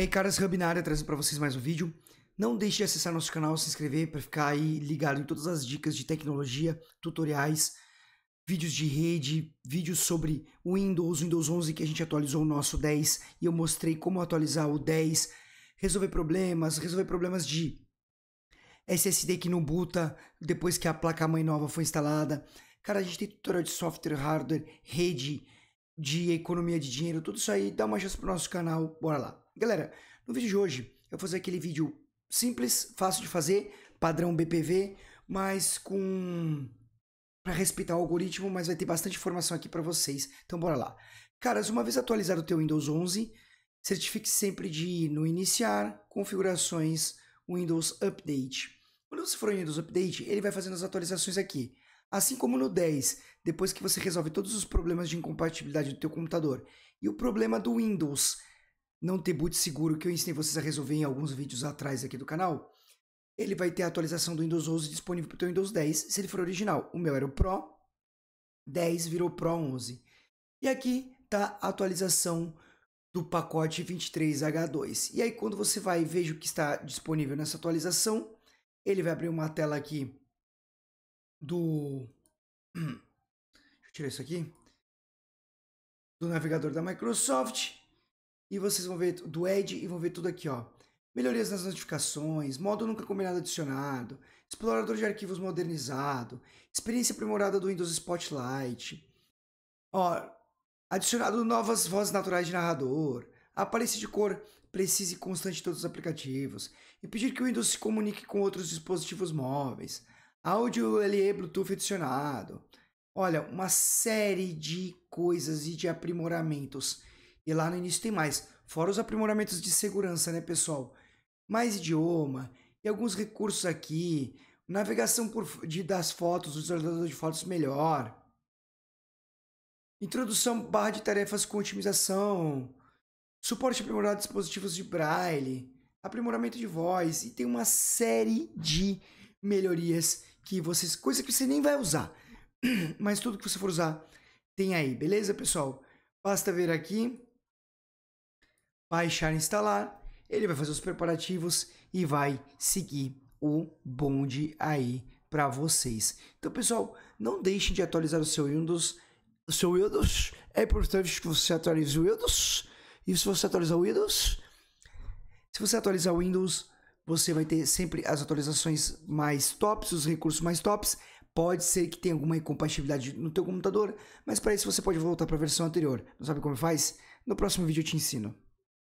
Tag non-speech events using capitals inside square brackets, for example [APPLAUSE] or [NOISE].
E aí, caras, Rabinária trazendo para vocês mais um vídeo. Não deixe de acessar nosso canal, se inscrever para ficar aí ligado em todas as dicas de tecnologia, tutoriais, vídeos de rede, vídeos sobre o Windows, Windows 11 que a gente atualizou o nosso 10 e eu mostrei como atualizar o 10, resolver problemas, resolver problemas de SSD que não buta depois que a placa-mãe nova foi instalada. Cara, a gente tem tutorial de software, hardware, rede, de economia de dinheiro, tudo isso aí. Dá uma chance pro nosso canal, bora lá. Galera, no vídeo de hoje eu vou fazer aquele vídeo simples, fácil de fazer, padrão BPV, mas com para respeitar o algoritmo, mas vai ter bastante informação aqui para vocês. Então bora lá. Caras, uma vez atualizado o teu Windows 11, certifique sempre de ir no iniciar, configurações, Windows Update. Quando você for no Windows Update, ele vai fazendo as atualizações aqui. Assim como no 10, depois que você resolve todos os problemas de incompatibilidade do teu computador e o problema do Windows não ter boot seguro que eu ensinei vocês a resolver em alguns vídeos atrás aqui do canal, ele vai ter a atualização do Windows 11 disponível para o Windows 10, se ele for original. O meu era o Pro 10 virou Pro 11. E aqui tá a atualização do pacote 23H2. E aí quando você vai e veja o que está disponível nessa atualização, ele vai abrir uma tela aqui do [CLEARS THROAT] Deixa eu tirar isso aqui. Do navegador da Microsoft e vocês vão ver do Edge e vão ver tudo aqui, ó. Melhorias nas notificações, modo nunca combinado adicionado, explorador de arquivos modernizado, experiência aprimorada do Windows Spotlight. Ó, adicionado novas vozes naturais de narrador, aparência de cor precisa e constante em todos os aplicativos, impedir que o Windows se comunique com outros dispositivos móveis, áudio LE Bluetooth adicionado. Olha, uma série de coisas e de aprimoramentos e lá no início tem mais, fora os aprimoramentos de segurança, né, pessoal? Mais idioma e alguns recursos aqui, navegação por, de, das fotos, o ordenadores de fotos melhor. Introdução barra de tarefas com otimização, suporte aprimorado de dispositivos de braille, aprimoramento de voz e tem uma série de melhorias que vocês, coisa que você nem vai usar, [CLEARS THROAT] mas tudo que você for usar tem aí, beleza, pessoal? Basta ver aqui baixar e instalar, ele vai fazer os preparativos e vai seguir o bonde aí para vocês. Então, pessoal, não deixem de atualizar o seu Windows. O seu Windows é importante que você atualize o Windows. E se você atualizar o Windows, se você atualizar o Windows, você vai ter sempre as atualizações mais tops, os recursos mais tops. Pode ser que tenha alguma incompatibilidade no teu computador, mas para isso você pode voltar para a versão anterior. Não sabe como faz? No próximo vídeo eu te ensino.